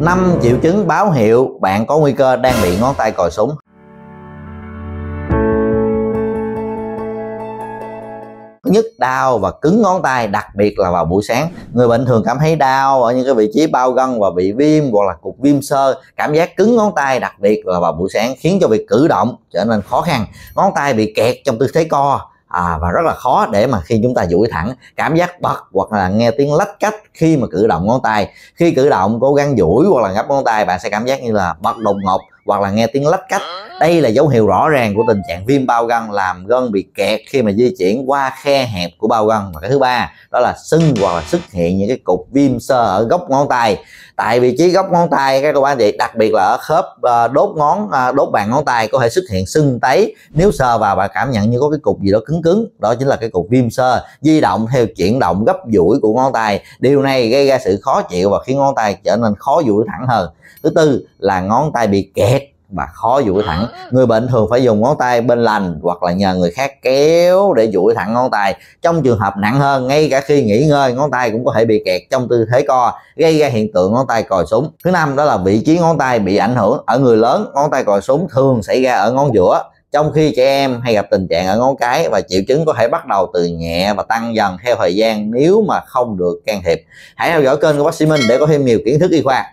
5 triệu chứng báo hiệu bạn có nguy cơ đang bị ngón tay còi súng nhất đau và cứng ngón tay đặc biệt là vào buổi sáng người bệnh thường cảm thấy đau ở những cái vị trí bao gân và bị viêm hoặc là cục viêm sơ cảm giác cứng ngón tay đặc biệt là vào buổi sáng khiến cho việc cử động trở nên khó khăn ngón tay bị kẹt trong tư thế co à, và rất là khó để mà khi chúng ta duỗi thẳng cảm giác bật hoặc là nghe tiếng lách cách khi mà cử động ngón tay khi cử động cố gắng duỗi hoặc là gấp ngón tay bạn sẽ cảm giác như là bật đột ngột hoặc là nghe tiếng lách cách đây là dấu hiệu rõ ràng của tình trạng viêm bao gân làm gân bị kẹt khi mà di chuyển qua khe hẹp của bao gân và cái thứ ba đó là sưng hoặc là xuất hiện những cái cục viêm sơ ở góc ngón tay tại vị trí góc ngón tay các cô bác chị đặc biệt là ở khớp ờ, đốt ngón ờ, đốt bàn ngón tay có thể xuất hiện sưng tấy nếu sờ vào bạn cảm nhận như có cái cục gì đó cứng cứng đó chính là cái cục viêm sơ di động theo chuyển động gấp duỗi của ngón tay điều này gây ra sự khó chịu và khiến ngón tay trở nên khó duỗi thẳng hơn thứ tư là ngón tay bị kẹt và khó duỗi thẳng người bệnh thường phải dùng ngón tay bên lành hoặc là nhờ người khác kéo để duỗi thẳng ngón tay trong trường hợp nặng hơn ngay cả khi nghỉ ngơi ngón tay cũng có thể bị kẹt trong tư thế co gây ra hiện tượng ngón tay còi súng thứ năm đó là vị trí ngón tay bị ảnh hưởng ở người lớn ngón tay còi súng thường xảy ra ở ngón giữa trong khi trẻ em hay gặp tình trạng ở ngón cái và triệu chứng có thể bắt đầu từ nhẹ và tăng dần theo thời gian nếu mà không được can thiệp hãy theo dõi kênh của bác sĩ minh để có thêm nhiều kiến thức y khoa